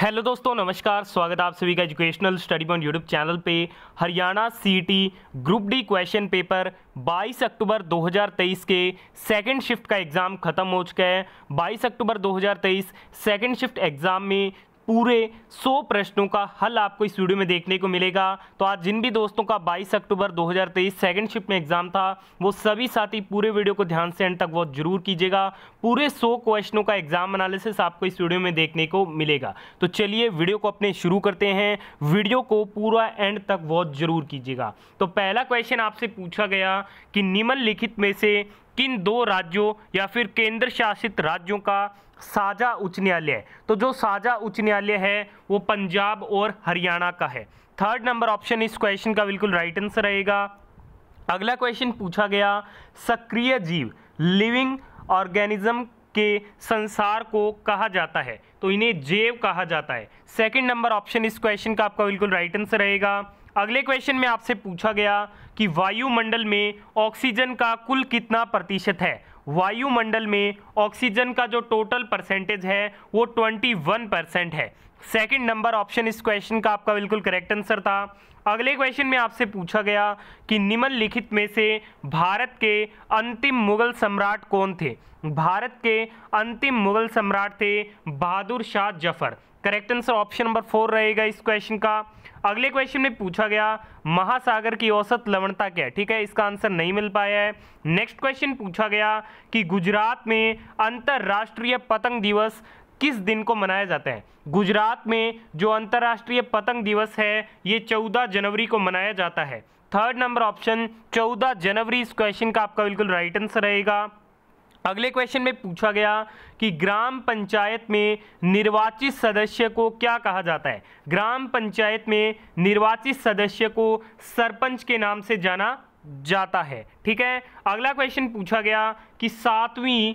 hello दोस्तों नमस्कार स्वागत आप सभी का educational study point YouTube channel पे Haryana CET group D question paper 22 अक्टूबर 2023 के सेकंड शिफ्ट का एग्ज़ाम ख़त्म हो चुका है 22 अक्टूबर 2023 सेकंड शिफ्ट एग्ज़ाम में पूरे 100 प्रश्नों का हल आपको इस वीडियो में देखने को मिलेगा तो आज जिन भी दोस्तों का 22 अक्टूबर 2023 सेकंड शिफ्ट में एग्जाम था वो सभी साथी पूरे वीडियो को ध्यान से एंड तक वॉच जरूर कीजिएगा पूरे 100 क्वेश्चनों का एग्जाम एनालिसिस आपको इस वीडियो में देखने को मिलेगा तो चलिए वीडियो को अपने शुरू करते हैं वीडियो को पूरा एंड तक वॉच जरूर कीजिएगा तो पहला क्वेश्चन आपसे पूछा गया कि निम्नलिखित में से किन दो राज्यों या फिर केंद्र शासित राज्यों का साझा उच्च न्यायालय तो जो साझा उच्च न्यायालय है वो पंजाब और हरियाणा का है थर्ड नंबर ऑप्शन इस क्वेश्चन का बिल्कुल राइट आंसर रहेगा अगला क्वेश्चन पूछा गया सक्रिय जीव लिविंग ऑर्गेनिज्म के संसार को कहा जाता है तो इन्हें जेव कहा जाता है सेकंड नंबर ऑप्शन इस क्वेश्चन का आपका बिल्कुल राइट आंसर रहेगा अगले क्वेश्चन में आपसे पूछा गया कि वायुमंडल में ऑक्सीजन का कुल कितना प्रतिशत है वायुमंडल में ऑक्सीजन का जो टोटल परसेंटेज है वो 21 परसेंट है सेकंड नंबर ऑप्शन इस क्वेश्चन का आपका बिल्कुल करेक्ट आंसर था अगले क्वेश्चन में आपसे पूछा गया कि निम्नलिखित में से भारत के अंतिम मुगल सम्राट कौन थे भारत के अंतिम मुगल सम्राट थे Bahadur Shah Zafar correct answer option number four रहेगा इस क्वेश्चन का अगले क्वेश्चन में पूछा गया महासागर की औसत लवणता क्या है ठीक है इसका आंसर नहीं मिल पाया है नेक्स्ट क्वेश्चन पूछा गया कि गुजरात में अंतर्राष्ट्रीय पतंग दिवस किस दिन को मनाया जाता है गुजरात में जो अंतर्राष्ट्रीय पतंग दिवस है ये चौदह जनवरी को मनाया जाता है थर्ड नंबर ऑप्शन चौदह जनवरी इस क्वेश्चन का आपका बिल्कुल राइट आंसर रहेगा अगले क्वेश्चन में पूछा गया कि ग्राम पंचायत में निर्वाचित सदस्य को क्या कहा जाता है ग्राम पंचायत में निर्वाचित सदस्य को सरपंच के नाम से जाना जाता है ठीक है अगला क्वेश्चन पूछा गया कि सातवीं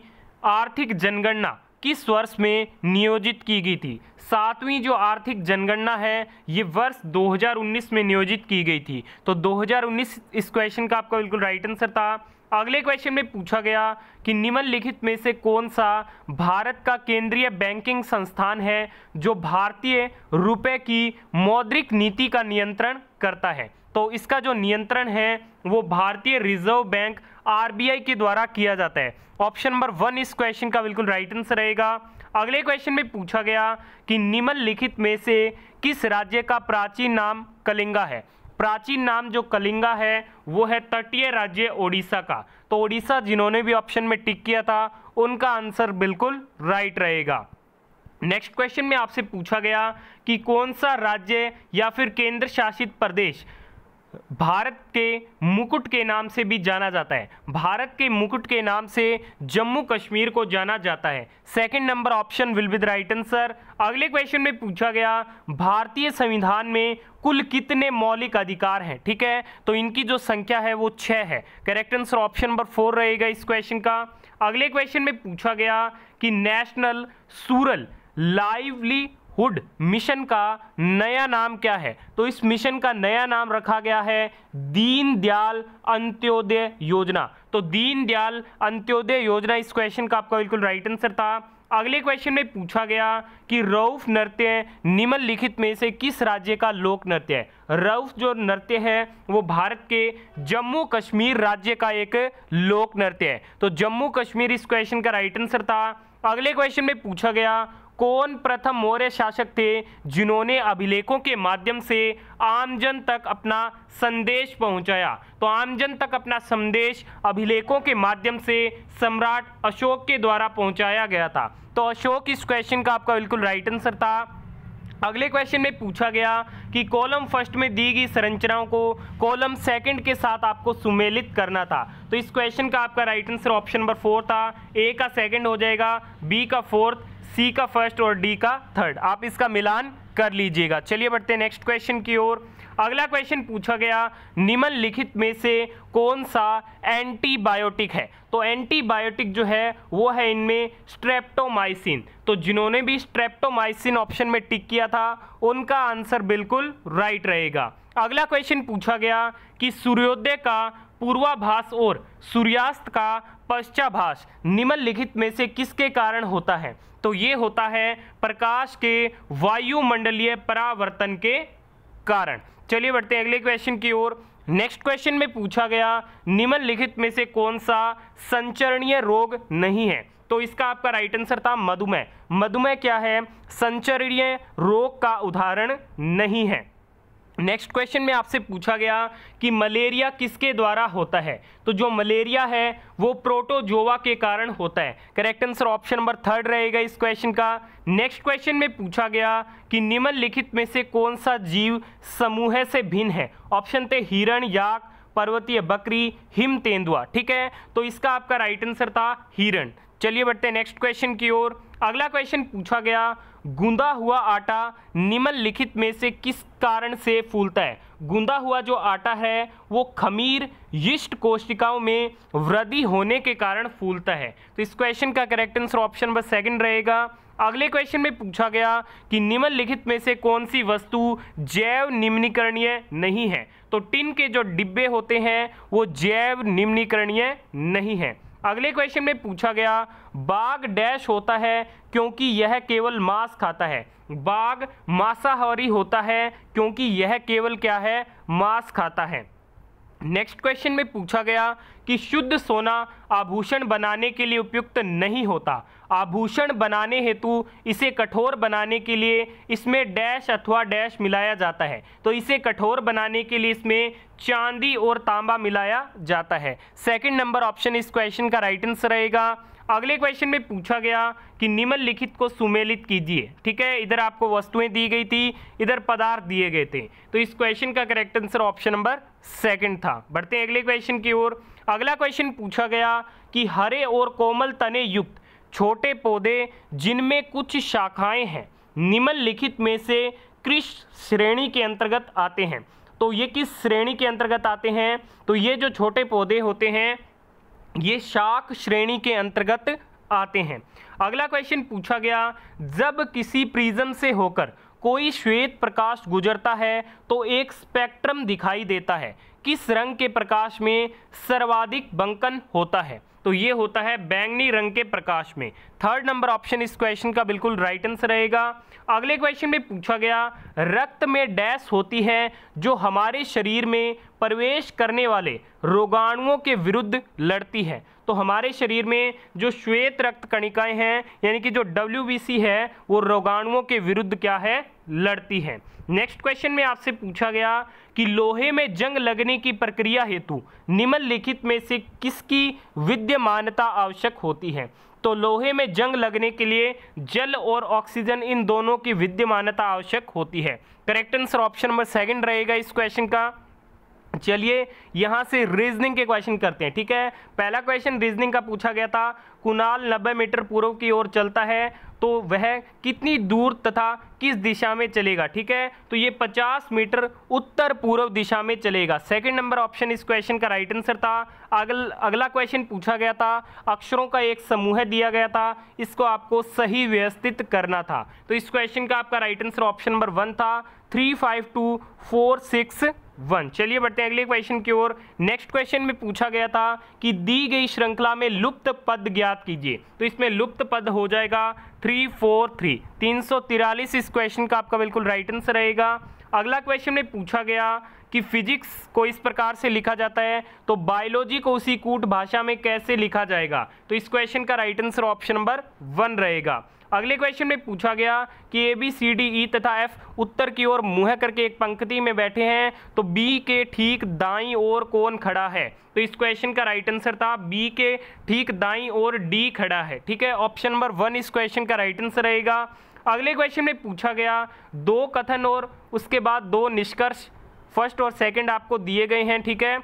आर्थिक जनगणना किस वर्ष में नियोजित की गई थी सातवीं जो आर्थिक जनगणना है ये वर्ष 2019 में नियोजित की गई थी तो 2019 इस क्वेश्चन का आपका बिल्कुल राइट आंसर था अगले क्वेश्चन में पूछा गया कि निम्नलिखित में से कौन सा भारत का केंद्रीय बैंकिंग संस्थान है जो भारतीय रुपए की मौद्रिक नीति का नियंत्रण करता है तो इसका जो नियंत्रण है वो भारतीय रिजर्व बैंक आरबीआई के द्वारा किया जाता है ऑप्शन नंबर वन इस क्वेश्चन का बिल्कुल राइट आंसर रहेगा अगले क्वेश्चन में पूछा गया कि निम्नलिखित में से किस राज्य का प्राचीन नाम कलिंगा है प्राचीन नाम जो कलिंगा है वो है तटीय राज्य ओडिशा का तो ओडिशा जिन्होंने भी ऑप्शन में टिक किया था उनका आंसर बिल्कुल राइट रहेगा नेक्स्ट क्वेश्चन में आपसे पूछा गया कि कौन सा राज्य या फिर केंद्र शासित प्रदेश भारत के मुकुट के नाम से भी जाना जाता है भारत के मुकुट के नाम से जम्मू कश्मीर को जाना जाता है second number option will be the right answer अगले क्वेश्चन में पूछा गया भारतीय संविधान में कुल कितने मौलिक अधिकार हैं ठीक है तो इनकी जो संख्या है वो छः है correct answer option number four रहेगा इस क्वेश्चन का अगले क्वेश्चन में पूछा गया कि national rural livelihood mission का नया नाम क्या है तो इस मिशन का नया नाम रखा गया है दीनदयाल अंत्योदय योजना तो दीनदयाल अंत्योदय योजना इस क्वेश्चन का आपका बिल्कुल राइट आंसर था अगले क्वेश्चन में पूछा गया कि रऊफ नृत्य निम्नलिखित में से किस राज्य का लोक नृत्य है रऊफ जो नृत्य है वो भारत के जम्मू कश्मीर राज्य का एक लोक नृत्य है तो जम्मू कश्मीर इस क्वेश्चन का राइट आंसर था अगले क्वेश्चन में पूछा गया कौन प्रथम मौर्य शासक थे जिन्होंने अभिलेखों के माध्यम से आमजन तक अपना संदेश पहुंचाया तो आमजन तक अपना संदेश अभिलेखों के माध्यम से सम्राट अशोक के द्वारा पहुंचाया गया था तो अशोक इस क्वेश्चन का आपका बिल्कुल राइट आंसर था अगले क्वेश्चन में पूछा गया कि कॉलम फर्स्ट में दी गई संरचनाओं को कॉलम सेकंड के साथ आपको सुमेलित करना था तो इस क्वेश्चन का आपका right answer option number four था ए का सेकंड हो जाएगा बी का फोर्थ सी का फर्स्ट और डी का थर्ड आप इसका मिलान कर लीजिएगा चलिए बढ़ते नेक्स्ट क्वेश्चन की ओर अगला क्वेश्चन पूछा गया निम्नलिखित में से कौन सा एंटीबायोटिक है तो एंटीबायोटिक जो है वो है इनमें स्ट्रेप्टोमाइसिन तो जिन्होंने भी स्ट्रेप्टोमाइसिन ऑप्शन में टिक किया था उनका आंसर बिल्कुल राइट रहेगा अगला क्वेश्चन पूछा गया कि सूर्योदय का पूर्वाभास और सूर्यास्त का पश्चाभास निम्नलिखित में से किसके कारण होता है तो ये होता है प्रकाश के वायुमंडलीय परावर्तन के कारण चलिए बढ़ते हैं अगले क्वेश्चन की ओर नेक्स्ट क्वेश्चन में पूछा गया निम्नलिखित में से कौन सा संचरणीय रोग नहीं है तो इसका आपका राइट आंसर था मधुमेह मधुमेह क्या है संचरणीय रोग का उदाहरण नहीं है नेक्स्ट क्वेश्चन में आपसे पूछा गया कि मलेरिया किसके द्वारा होता है तो जो मलेरिया है वो प्रोटोजोवा के कारण होता है correct answer option number third रहेगा इस क्वेश्चन का नेक्स्ट क्वेश्चन में पूछा गया कि निम्नलिखित में से कौन सा जीव समूह से भिन्न है ऑप्शन थे हिरण याक पर्वतीय बकरी हिम तेंदुआ ठीक है तो इसका आपका राइट आंसर था हिरण चलिए बढ़ते नेक्स्ट क्वेश्चन की ओर अगला क्वेश्चन पूछा गया गूंदा हुआ आटा निम्नलिखित में से किस कारण से फूलता है गूंदा हुआ जो आटा है वो खमीर यिष्ट कोशिकाओं में वृद्धि होने के कारण फूलता है तो इस क्वेश्चन का correct answer option number second रहेगा अगले क्वेश्चन में पूछा गया कि निम्नलिखित में से कौन सी वस्तु जैव निम्नीकरणीय नहीं है तो टिन के जो डिब्बे होते हैं वो जैव निम्नीकरणीय नहीं है अगले क्वेश्चन में पूछा गया बाघ डैश होता है क्योंकि यह केवल मांस खाता है बाघ मांसाहारी होता है क्योंकि यह केवल क्या है मांस खाता है नेक्स्ट क्वेश्चन में पूछा गया कि शुद्ध सोना आभूषण बनाने के लिए उपयुक्त नहीं होता आभूषण बनाने हेतु इसे कठोर बनाने के लिए इसमें डैश अथवा डैश मिलाया जाता है तो इसे कठोर बनाने के लिए इसमें चांदी और तांबा मिलाया जाता है सेकंड नंबर ऑप्शन इस क्वेश्चन का राइट आंसर रहेगा अगले क्वेश्चन में पूछा गया कि निम्नलिखित को सुमेलित कीजिए ठीक है इधर आपको वस्तुएं दी गई थी इधर पदार्थ दिए गए थे तो इस क्वेश्चन का correct answer option number second था बढ़ते हैं अगले क्वेश्चन की ओर अगला क्वेश्चन पूछा गया कि हरे और कोमल तने युक्त छोटे पौधे जिनमें कुछ शाखाएँ हैं निम्नलिखित में से कृष श्रेणी के अंतर्गत आते हैं तो ये किस श्रेणी के अंतर्गत आते हैं तो ये जो छोटे पौधे होते हैं ये शाक श्रेणी के अंतर्गत आते हैं अगला क्वेश्चन पूछा गया जब किसी प्रिज्म से होकर कोई श्वेत प्रकाश गुजरता है तो एक स्पेक्ट्रम दिखाई देता है किस रंग के प्रकाश में सर्वाधिक बंकन होता है तो ये होता है बैंगनी रंग के प्रकाश में थर्ड नंबर ऑप्शन इस क्वेश्चन का बिल्कुल राइट आंसर रहेगा अगले क्वेश्चन में पूछा गया रक्त में डैश होती है जो हमारे शरीर में प्रवेश करने वाले रोगाणुओं के विरुद्ध लड़ती है तो हमारे शरीर में जो श्वेत रक्त कणिकाएं हैं यानी कि जो डब्ल्यू है वो रोगाणुओं के विरुद्ध क्या है लड़ती हैं नेक्स्ट क्वेश्चन में आपसे पूछा गया कि लोहे में जंग लगने की प्रक्रिया हेतु निम्नलिखित में से किसकी विद्यमानता आवश्यक होती है तो लोहे में जंग लगने के लिए जल और ऑक्सीजन इन दोनों की विद्यमानता आवश्यक होती है correct answer option number second रहेगा इस क्वेश्चन का चलिए यहाँ से रीजनिंग के क्वेश्चन करते हैं ठीक है पहला क्वेश्चन रीजनिंग का पूछा गया था कुनाल नब्बे मीटर पूर्व की ओर चलता है तो वह कितनी दूर तथा किस दिशा में चलेगा ठीक है तो ये 50 मीटर उत्तर पूर्व दिशा में चलेगा सेकंड नंबर ऑप्शन इस क्वेश्चन का राइट आंसर था अगल अगला क्वेश्चन पूछा गया था अक्षरों का एक समूह दिया गया था इसको आपको सही व्यवस्थित करना था तो इस क्वेश्चन का आपका right answer option number one था three five two four six one चलिए बढ़ते हैं अगले क्वेश्चन की ओर नेक्स्ट क्वेश्चन में पूछा गया था कि दी गई श्रृंखला में लुप्त पद ज्ञात कीजिए तो इसमें लुप्त पद हो जाएगा थ्री फोर थ्री तीन सौ तिरालीस इस क्वेश्चन का आपका बिल्कुल राइट आंसर रहेगा अगला क्वेश्चन में पूछा गया कि फिजिक्स को इस प्रकार से लिखा जाता है तो बायोलॉजी को उसी कूट भाषा में कैसे लिखा जाएगा तो इस क्वेश्चन का right answer option number one रहेगा अगले क्वेश्चन में पूछा गया कि A B C D E तथा एफ उत्तर की ओर मुँह करके एक पंक्ति में बैठे हैं तो बी के ठीक दाई ओर कौन खड़ा है तो इस क्वेश्चन का राइट आंसर था बी के ठीक दाई ओर डी खड़ा है ठीक है ऑप्शन नंबर वन इस क्वेश्चन का राइट आंसर रहेगा अगले क्वेश्चन में पूछा गया दो कथन और उसके बाद दो निष्कर्ष फर्स्ट और सेकंड आपको दिए गए हैं ठीक है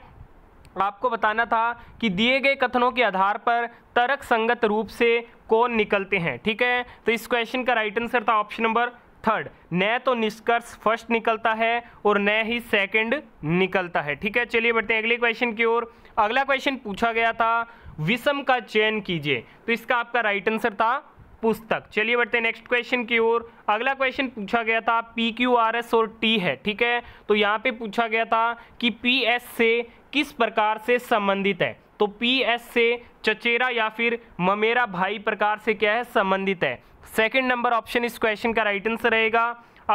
आपको बताना था कि दिए गए कथनों के आधार पर तर्क संगत रूप से कौन निकलते हैं ठीक है तो इस क्वेश्चन का राइट आंसर था ऑप्शन नंबर थर्ड न तो निष्कर्ष फर्स्ट निकलता है और न ही सेकंड निकलता है ठीक है चलिए बढ़ते हैं अगले क्वेश्चन की ओर अगला क्वेश्चन पूछा गया था विषम का चयन कीजिए तो इसका आपका राइट आंसर था पुस्तक चलिए बढ़ते हैं नेक्स्ट क्वेश्चन की ओर अगला क्वेश्चन पूछा गया था पी क्यू आर एस और टी है ठीक है तो यहाँ पे पूछा गया था कि पी एस से किस प्रकार से संबंधित है तो पी एस से चचेरा या फिर ममेरा भाई प्रकार से क्या है संबंधित है सेकंड नंबर ऑप्शन इस क्वेश्चन का राइट आंसर रहेगा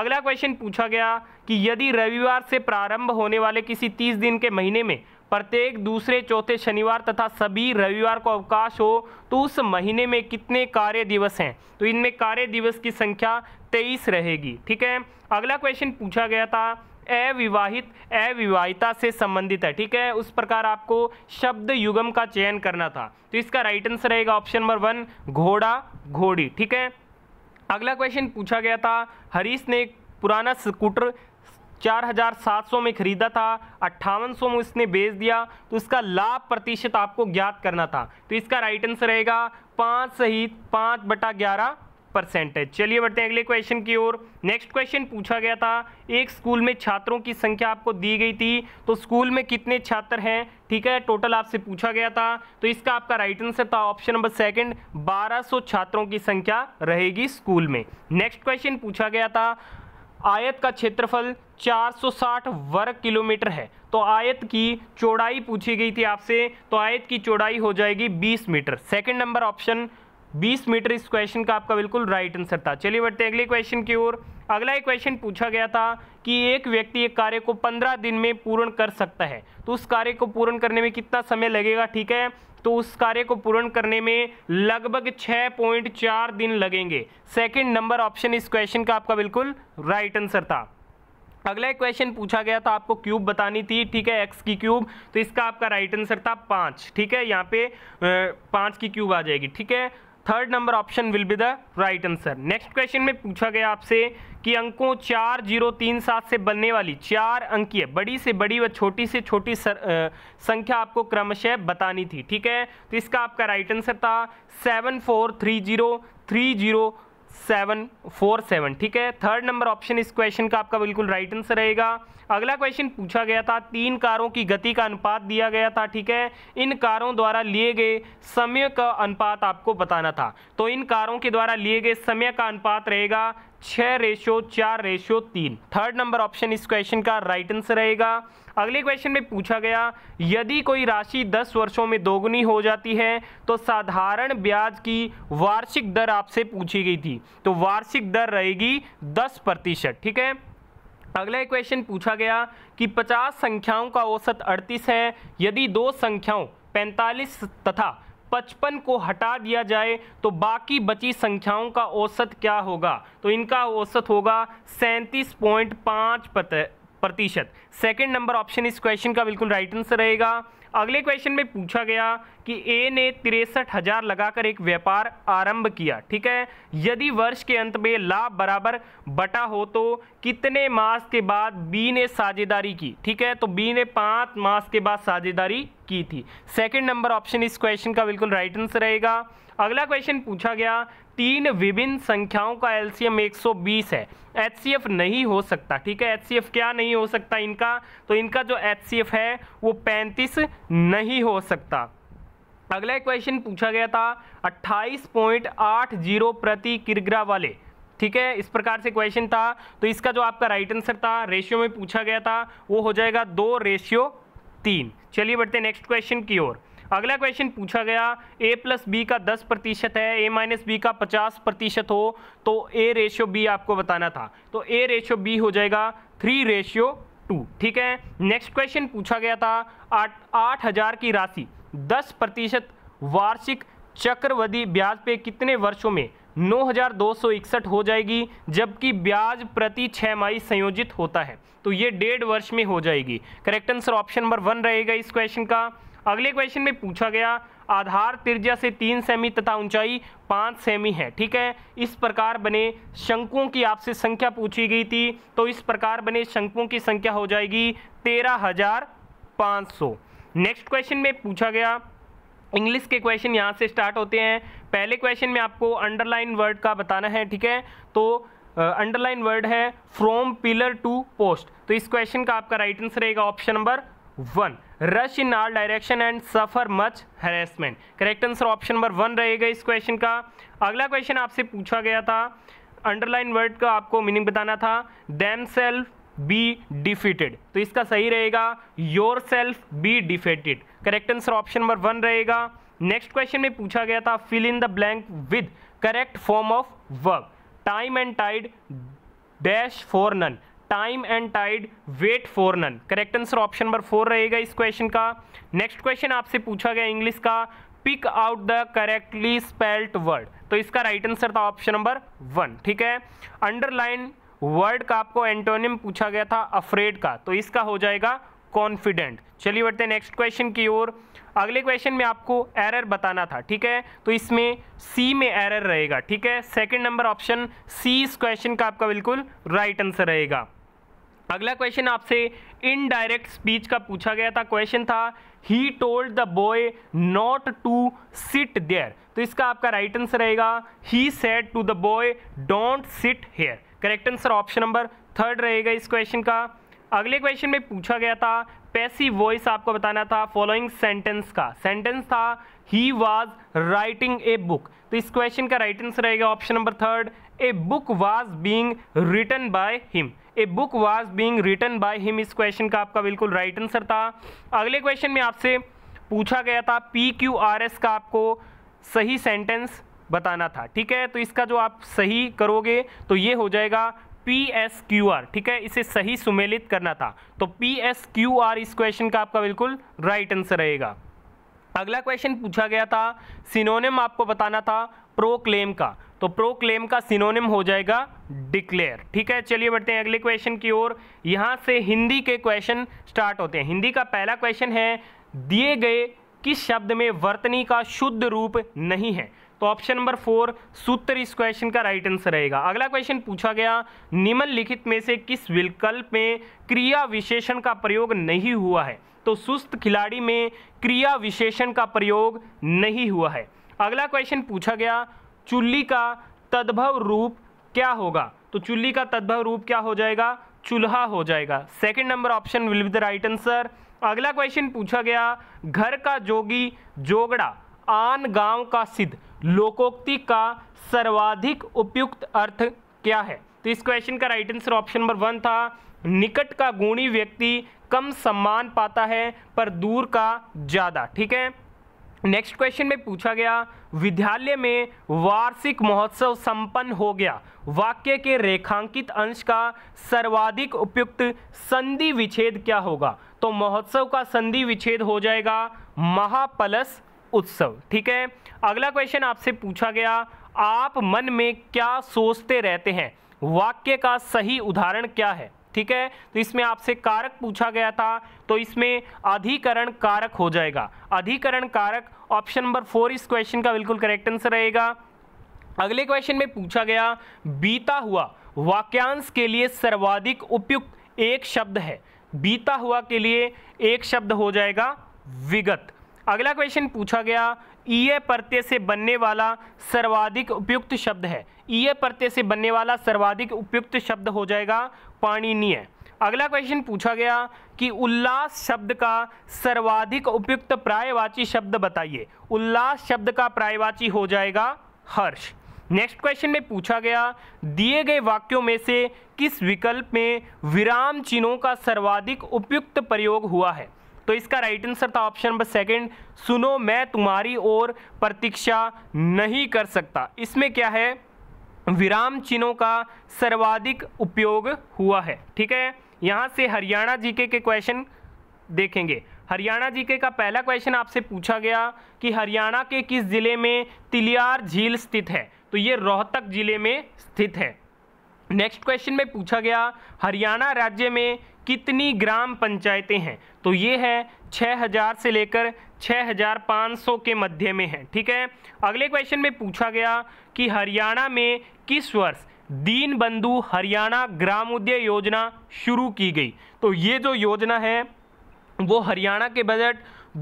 अगला क्वेश्चन पूछा गया कि यदि रविवार से प्रारंभ होने वाले किसी तीस दिन के महीने में प्रत्येक दूसरे चौथे शनिवार तथा सभी रविवार को अवकाश हो तो उस महीने में कितने कार्य दिवस हैं तो इनमें कार्य दिवस की संख्या तेईस रहेगी ठीक है अगला क्वेश्चन पूछा गया था अविवाहित अविवाहिता से संबंधित है ठीक है उस प्रकार आपको शब्द युगम का चयन करना था तो इसका राइट आंसर रहेगा ऑप्शन नंबर वन घोड़ा घोड़ी ठीक है अगला क्वेश्चन पूछा गया था हरीश ने पुराना स्कूटर 4700 में खरीदा था अट्ठावन में उसने बेच दिया तो उसका लाभ प्रतिशत आपको ज्ञात करना था तो इसका राइट आंसर रहेगा पाँच सहित पाँच बटा ग्यारह परसेंटेज चलिए बढ़ते हैं अगले क्वेश्चन की ओर नेक्स्ट क्वेश्चन पूछा गया था एक स्कूल में छात्रों की संख्या आपको दी गई थी तो स्कूल में कितने छात्र हैं ठीक है टोटल आपसे पूछा गया था तो इसका आपका राइट आंसर था ऑप्शन नंबर सेकंड 1200 छात्रों की संख्या रहेगी स्कूल में नेक्स्ट क्वेश्चन पूछा गया था आयत का क्षेत्रफल 460 वर्ग किलोमीटर है तो आयत की चौड़ाई पूछी गई थी आपसे तो आयत की चौड़ाई हो जाएगी 20 metre second number option 20 metre इस क्वेश्चन का आपका बिल्कुल राइट आंसर था चलिए बढ़ते अगले क्वेश्चन की ओर अगला एक क्वेश्चन पूछा गया था कि एक व्यक्ति एक कार्य को 15 दिन में पूर्ण कर सकता है तो उस कार्य को पूर्ण करने में कितना समय लगेगा ठीक है तो उस कार्य को पूर्ण करने में लगभग 6.4 दिन लगेंगे सेकंड नंबर ऑप्शन इस क्वेश्चन का आपका बिल्कुल राइट आंसर था अगला एक क्वेश्चन पूछा गया था आपको क्यूब बतानी थी ठीक है एक्स की क्यूब तो इसका आपका राइट आंसर था पाँच ठीक है यहाँ पे पाँच की क्यूब आ जाएगी ठीक है third number option will be the right answer next question में पूछा गया आपसे कि अंकों चार जीरो तीन सात से बनने वाली चार अंकीय बड़ी से बड़ी व छोटी से छोटी सर, आ, संख्या आपको क्रमशः बतानी थी ठीक है तो इसका आपका राइट आंसर था seven four three zero three zero seven four seven ठीक है थर्ड नंबर ऑप्शन इस क्वेश्चन का आपका बिल्कुल राइट आंसर रहेगा अगला क्वेश्चन पूछा गया था तीन कारों की गति का अनुपात दिया गया था ठीक है इन कारों द्वारा लिए गए समय का अनुपात आपको बताना था तो इन कारों के द्वारा लिए गए समय का अनुपात रहेगा छः रेशो चार रेशो तीन थर्ड नंबर ऑप्शन इस क्वेश्चन का राइट आंसर रहेगा अगले क्वेश्चन में पूछा गया यदि कोई राशि 10 वर्षों में दोगुनी हो जाती है तो साधारण ब्याज की वार्षिक दर आपसे पूछी गई थी तो वार्षिक दर रहेगी 10 प्रतिशत ठीक है अगला क्वेश्चन पूछा गया कि 50 संख्याओं का औसत 38 है यदि दो संख्याओं 45 तथा पचपन को हटा दिया जाए तो बाकी बची संख्याओं का औसत क्या होगा तो इनका औसत होगा सैंतीस पॉइंट पाँच प्रतिशत सेकेंड नंबर ऑप्शन इस क्वेश्चन का बिल्कुल राइट आंसर रहेगा अगले क्वेश्चन में पूछा गया कि ए ने तिरसठ हजार लगाकर एक व्यापार आरंभ किया ठीक है यदि वर्ष के अंत में लाभ बराबर बटा हो तो कितने मास के बाद बी ने साझेदारी की ठीक है तो बी ने पांच मास के बाद साझेदारी की थी सेकंड नंबर ऑप्शन इस क्वेश्चन का बिल्कुल राइट आंसर रहेगा अगला क्वेश्चन पूछा गया तीन विभिन्न संख्याओं का एलसीएम 120 है एचसीएफ नहीं हो सकता ठीक है एचसीएफ क्या नहीं हो सकता इनका तो इनका जो एचसीएफ है वो 35 नहीं हो सकता अगला क्वेश्चन पूछा गया था 28.80 प्रति किरग्रा वाले ठीक है इस प्रकार से क्वेश्चन था तो इसका जो आपका राइट आंसर था रेशियो में पूछा गया था वो हो जाएगा दो रेशियो तीन चलिए बढ़ते नेक्स्ट क्वेश्चन की ओर अगला क्वेश्चन पूछा गया ए प्लस बी का दस प्रतिशत है ए माइनस बी का पचास प्रतिशत हो तो ए रेशियो बी आपको बताना था तो ए रेशियो बी हो जाएगा थ्री रेशियो टू ठीक है नेक्स्ट क्वेश्चन पूछा गया था आठ आठ हज़ार की राशि दस प्रतिशत वार्षिक चक्रवधि ब्याज पे कितने वर्षों में इकसठ हो जाएगी जबकि ब्याज प्रति छः माही संयोजित होता है तो ये डेढ़ वर्ष में हो जाएगी correct answer option number one रहेगा इस क्वेश्चन का अगले क्वेश्चन में पूछा गया आधार तिरजा से तीन सेमी तथा ऊंचाई पाँच सेमी है ठीक है इस प्रकार बने शंकुओं की आपसे संख्या पूछी गई थी तो इस प्रकार बने शंकुओं की संख्या हो जाएगी तेरह हजार पाँच सौ नेक्स्ट क्वेश्चन में पूछा गया इंग्लिश के क्वेश्चन यहाँ से स्टार्ट होते हैं पहले क्वेश्चन में आपको अंडरलाइन वर्ड का बताना है ठीक है तो अंडरलाइन वर्ड है फ्रॉम पिलर टू पोस्ट तो इस क्वेश्चन का आपका राइट आंसर रहेगा option number one rush in all direction and suffer much harassment correct answer option number one रहेगा इस क्वेश्चन का अगला क्वेश्चन आपसे पूछा गया था अंडरलाइन वर्ड का आपको मीनिंग बताना था देम सेल्फ बी डिफीटेड तो इसका सही रहेगा yourself be defeated correct answer option number one रहेगा नेक्स्ट क्वेश्चन में पूछा गया था fill in the blank with correct form of work time and tide dash for none time and tide wait for none correct answer option number four रहेगा इस question का next question आपसे पूछा गया इंग्लिश का pick out the correctly spelt word तो इसका right right answer था ऑप्शन नंबर वन ठीक है अंडरलाइन वर्ड का आपको एंटोनियम पूछा गया था अफ्रेड का तो इसका हो जाएगा कॉन्फिडेंट चलिए बढ़ते नेक्स्ट क्वेश्चन की ओर अगले क्वेश्चन में आपको एरर बताना था ठीक है तो इसमें सी में एरर रहेगा ठीक है सेकंड नंबर ऑप्शन सी इस क्वेश्चन का आपका बिल्कुल राइट आंसर रहेगा अगला क्वेश्चन आपसे इनडायरेक्ट स्पीच का पूछा गया था क्वेश्चन था he told the boy not to sit there तो इसका आपका राइट आंसर रहेगा he said to the boy don't sit here correct answer option number third रहेगा इस क्वेश्चन का अगले क्वेश्चन में पूछा गया था पैसी वॉइस आपको बताना था फॉलोइंग सेंटेंस का सेंटेंस था he was writing a book तो इस क्वेश्चन का राइट आंसर रहेगा option number third a book was being written by him a book was being written by him इस क्वेश्चन का आपका बिल्कुल राइट आंसर था अगले क्वेश्चन में आपसे पूछा गया था पी क्यू आर एस का आपको सही सेंटेंस बताना था ठीक है तो इसका जो आप सही करोगे तो ये हो जाएगा पी एस क्यू आर ठीक है इसे सही सुमेलित करना था तो पी एस क्यू आर इस क्वेश्चन का आपका बिल्कुल राइट आंसर रहेगा अगला क्वेश्चन पूछा गया था सिनोनिम आपको बताना था प्रोक्लेम का तो प्रोक्लेम का सिनोनिम हो जाएगा डिक्लेयर ठीक है चलिए बढ़ते हैं अगले क्वेश्चन की ओर यहां से हिंदी के क्वेश्चन स्टार्ट होते हैं हिंदी का पहला क्वेश्चन है दिए गए किस शब्द में वर्तनी का शुद्ध रूप नहीं है तो ऑप्शन नंबर फोर सूत्र इस क्वेश्चन का राइट आंसर रहेगा अगला क्वेश्चन पूछा गया निम्नलिखित में से किस विकल्प में क्रिया विशेषण का प्रयोग नहीं हुआ है तो सुस्त खिलाड़ी में क्रिया विशेषण का प्रयोग नहीं हुआ है अगला क्वेश्चन पूछा गया चुल्ली का तद्भव रूप क्या होगा तो चुल्ली का तद्भव रूप क्या हो जाएगा चूल्हा हो जाएगा second number option will be the right answer अगला क्वेश्चन पूछा गया घर का जोगी जोगड़ा आन गांव का सिद्ध लोकोक्ति का सर्वाधिक उपयुक्त अर्थ क्या है तो इस क्वेश्चन का right answer option number one था निकट का गुणी व्यक्ति कम सम्मान पाता है पर दूर का ज़्यादा ठीक है नेक्स्ट क्वेश्चन में पूछा गया विद्यालय में वार्षिक महोत्सव संपन्न हो गया वाक्य के रेखांकित अंश का सर्वाधिक उपयुक्त संधि विच्छेद क्या होगा तो महोत्सव का संधि विच्छेद हो जाएगा महापलस उत्सव ठीक है अगला क्वेश्चन आपसे पूछा गया आप मन में क्या सोचते रहते हैं वाक्य का सही उदाहरण क्या है ठीक है तो इसमें आपसे कारक पूछा गया था तो इसमें अधिकरण कारक हो जाएगा अधिकरण कारक ऑप्शन नंबर फोर इस क्वेश्चन का बिल्कुल करेक्ट आंसर रहेगा अगले क्वेश्चन में पूछा गया बीता हुआ वाक्यांश के लिए सर्वाधिक उपयुक्त एक शब्द है बीता हुआ के लिए एक शब्द हो जाएगा विगत अगला क्वेश्चन पूछा गया ई ए प्रत्यय से बनने वाला सर्वाधिक उपयुक्त शब्द है ई ए प्रत्यय से बनने वाला सर्वाधिक उपयुक्त शब्द हो जाएगा पानी नहीं है अगला क्वेश्चन पूछा गया कि उल्लास शब्द का सर्वाधिक उपयुक्त प्रायवाची शब्द बताइए उल्लास शब्द का प्रायवाची हो जाएगा हर्ष नेक्स्ट क्वेश्चन में पूछा गया दिए गए वाक्यों में से किस विकल्प में विराम चिन्हों का सर्वाधिक उपयुक्त प्रयोग हुआ है तो इसका राइट आंसर था ऑप्शन नंबर सेकंड सुनो मैं तुम्हारी ओर प्रतीक्षा नहीं कर सकता इसमें क्या है विराम चिन्हों का सर्वाधिक उपयोग हुआ है ठीक है यहाँ से हरियाणा जीके के क्वेश्चन देखेंगे हरियाणा जीके का पहला क्वेश्चन आपसे पूछा गया कि हरियाणा के किस ज़िले में तिलियार झील स्थित है तो ये रोहतक ज़िले में स्थित है नेक्स्ट क्वेश्चन में पूछा गया हरियाणा राज्य में कितनी ग्राम पंचायतें हैं तो ये है 6000 से लेकर 6500 के मध्य में है ठीक है अगले क्वेश्चन में पूछा गया कि हरियाणा में किस वर्ष दीन बंधु हरियाणा ग्रामोदय योजना शुरू की गई तो ये जो योजना है वो हरियाणा के बजट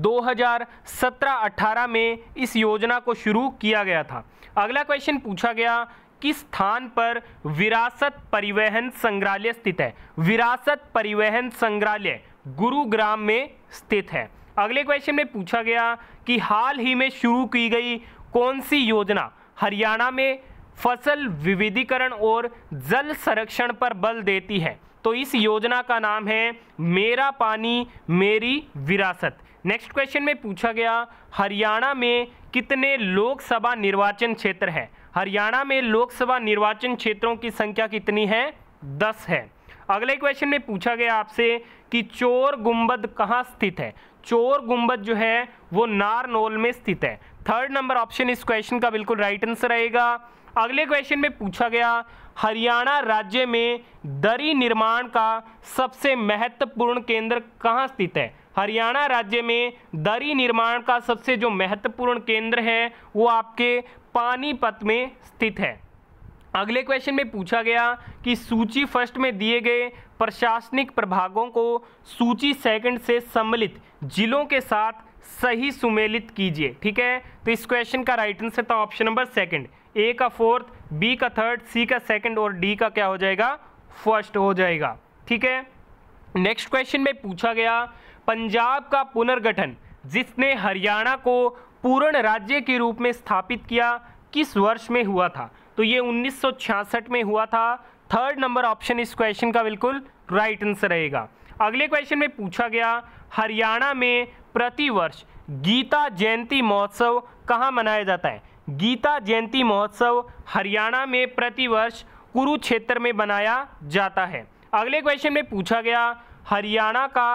2017-18 में इस योजना को शुरू किया गया था अगला क्वेश्चन पूछा गया किस स्थान पर विरासत परिवहन संग्रहालय स्थित है विरासत परिवहन संग्रहालय गुरुग्राम में स्थित है अगले क्वेश्चन में पूछा गया कि हाल ही में शुरू की गई कौन सी योजना हरियाणा में फसल विविधीकरण और जल संरक्षण पर बल देती है तो इस योजना का नाम है मेरा पानी मेरी विरासत नेक्स्ट क्वेश्चन में पूछा गया हरियाणा में कितने लोकसभा निर्वाचन क्षेत्र हैं हरियाणा में लोकसभा निर्वाचन क्षेत्रों की संख्या कितनी है दस है अगले क्वेश्चन में पूछा गया आपसे कि चोर गुंबद कहाँ स्थित है चोर गुंबद जो है वो नारनोल में स्थित है थर्ड नंबर ऑप्शन इस क्वेश्चन का बिल्कुल राइट आंसर रहेगा अगले क्वेश्चन में पूछा गया हरियाणा राज्य में दरी निर्माण का सबसे महत्वपूर्ण केंद्र कहाँ स्थित है हरियाणा राज्य में दरी निर्माण का सबसे जो महत्वपूर्ण केंद्र है वो आपके पानीपत में स्थित है अगले क्वेश्चन में पूछा गया कि सूची फर्स्ट में दिए गए प्रशासनिक प्रभागों को सूची सेकंड से सम्मिलित जिलों के साथ सही सुमेलित कीजिए ठीक है तो इस क्वेश्चन का राइट आंसर था ऑप्शन नंबर सेकंड ए का फोर्थ बी का थर्ड सी का सेकंड और डी का क्या हो जाएगा फर्स्ट हो जाएगा ठीक है नेक्स्ट क्वेश्चन में पूछा गया पंजाब का पुनर्गठन जिसने हरियाणा को पूर्ण राज्य के रूप में स्थापित किया किस वर्ष में हुआ था तो ये 1966 में हुआ था थर्ड नंबर ऑप्शन इस क्वेश्चन का बिल्कुल राइट आंसर रहेगा अगले क्वेश्चन में पूछा गया हरियाणा में प्रतिवर्ष गीता जयंती महोत्सव कहाँ मनाया जाता है गीता जयंती महोत्सव हरियाणा में प्रतिवर्ष कुरुक्षेत्र में मनाया जाता है अगले क्वेश्चन में पूछा गया हरियाणा का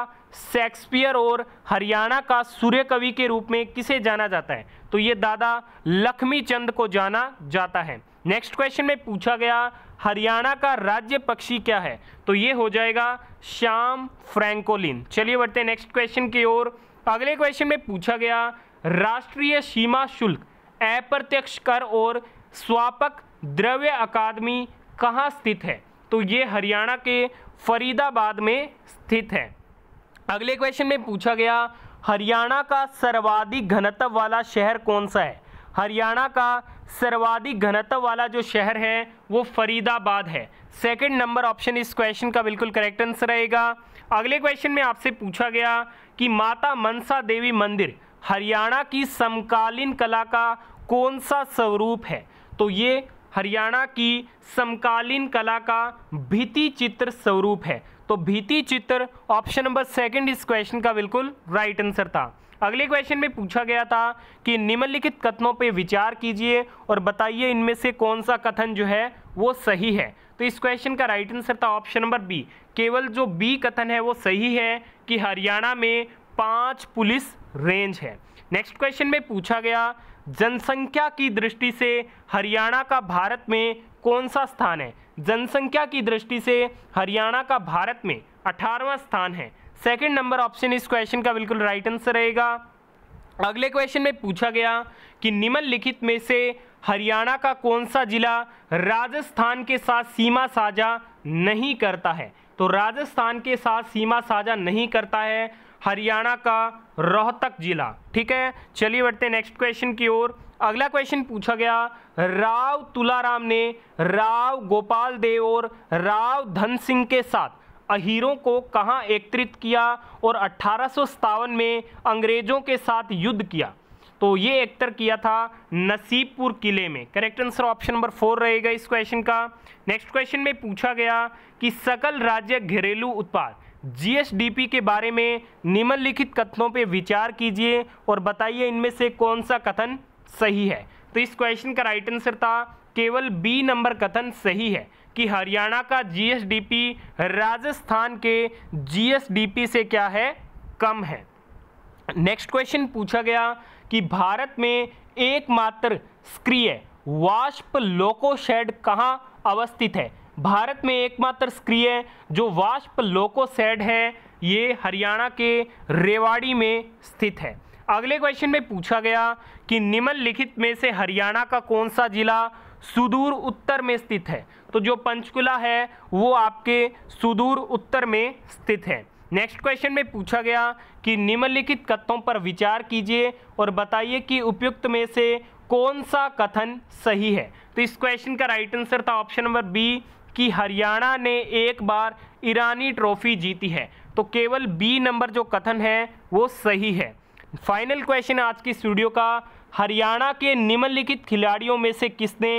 शेक्सपियर और हरियाणा का सूर्य कवि के रूप में किसे जाना जाता है तो ये दादा लक्ष्मी चंद को जाना जाता है नेक्स्ट क्वेश्चन में पूछा गया हरियाणा का राज्य पक्षी क्या है तो ये हो जाएगा श्याम फ्रैंकोलिन चलिए बढ़ते हैं नेक्स्ट क्वेश्चन की ओर अगले क्वेश्चन में पूछा गया राष्ट्रीय सीमा शुल्क अप्रत्यक्ष कर और स्वापक द्रव्य अकादमी कहाँ स्थित है तो ये हरियाणा के फरीदाबाद में स्थित है अगले क्वेश्चन में पूछा गया हरियाणा का सर्वाधिक घनत्व वाला शहर कौन सा है हरियाणा का सर्वाधिक घनत्व वाला जो शहर है वो फरीदाबाद है सेकंड नंबर ऑप्शन इस क्वेश्चन का बिल्कुल करेक्ट आंसर रहेगा अगले क्वेश्चन में आपसे पूछा गया कि माता मनसा देवी मंदिर हरियाणा की समकालीन कला का कौन सा स्वरूप है तो ये हरियाणा की समकालीन कला का भित्ति चित्र स्वरूप है तो भीति चित्र ऑप्शन नंबर सेकंड इस क्वेश्चन का बिल्कुल राइट आंसर था अगले क्वेश्चन में पूछा गया था कि निम्नलिखित कथनों पर विचार कीजिए और बताइए इनमें से कौन सा कथन जो है वो सही है तो इस क्वेश्चन का राइट आंसर था ऑप्शन नंबर बी केवल जो बी कथन है वो सही है कि हरियाणा में पांच पुलिस रेंज है नेक्स्ट क्वेश्चन में पूछा गया जनसंख्या की दृष्टि से हरियाणा का भारत में कौन सा स्थान है जनसंख्या की दृष्टि से हरियाणा का भारत में अठारवा स्थान है सेकंड नंबर ऑप्शन इस क्वेश्चन का बिल्कुल राइट आंसर रहेगा अगले क्वेश्चन में पूछा गया कि निम्नलिखित में से हरियाणा का कौन सा जिला राजस्थान के साथ सीमा साझा नहीं करता है तो राजस्थान के साथ सीमा साझा नहीं करता है हरियाणा का रोहतक जिला ठीक है चलिए बढ़ते नेक्स्ट क्वेश्चन की ओर अगला क्वेश्चन पूछा गया राव तुलाराम ने राव गोपाल देव और राव धन सिंह के साथ अहीरों को कहाँ एकत्रित किया और अठारह में अंग्रेजों के साथ युद्ध किया तो ये एकत्र किया था नसीबपुर किले में correct answer option number four रहेगा इस क्वेश्चन का नेक्स्ट क्वेश्चन में पूछा गया कि सकल राज्य घरेलू उत्पाद जीएसडीपी के बारे में निम्नलिखित कथनों पर विचार कीजिए और बताइए इनमें से कौन सा कथन सही है तो इस क्वेश्चन का राइट आंसर था केवल बी नंबर कथन सही है कि हरियाणा का जीएसडीपी राजस्थान के जीएसडीपी से क्या है कम है नेक्स्ट क्वेश्चन पूछा गया कि भारत में एकमात्र सक्रिय वाष्प लोकोशेड कहाँ अवस्थित है भारत में एकमात्र सक्रिय जो वाष्प लोको शेड है ये हरियाणा के रेवाड़ी में स्थित है अगले क्वेश्चन में पूछा गया कि निम्नलिखित में से हरियाणा का कौन सा जिला सुदूर उत्तर में स्थित है तो जो पंचकुला है वो आपके सुदूर उत्तर में स्थित है नेक्स्ट क्वेश्चन में पूछा गया कि निम्नलिखित कथनों पर विचार कीजिए और बताइए कि उपयुक्त में से कौन सा कथन सही है तो इस क्वेश्चन का राइट आंसर था ऑप्शन नंबर बी कि हरियाणा ने एक बार ईरानी ट्रॉफी जीती है तो केवल बी नंबर जो कथन है वो सही है फाइनल क्वेश्चन आज की इस वीडियो का हरियाणा के निम्नलिखित खिलाड़ियों में से किसने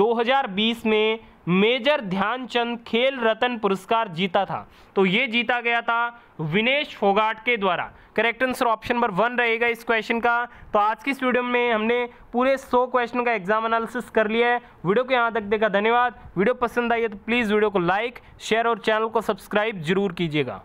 2020 में मेजर ध्यानचंद खेल रत्न पुरस्कार जीता था तो ये जीता गया था विनेश फोगाट के द्वारा correct answer option number one रहेगा इस क्वेश्चन का तो आज की इस वीडियो में हमने पूरे 100 क्वेश्चन का एग्जाम एनालिसिस कर लिया है वीडियो को यहाँ तक देखा धन्यवाद वीडियो पसंद आई है तो प्लीज़ वीडियो को लाइक शेयर और चैनल को सब्सक्राइब जरूर कीजिएगा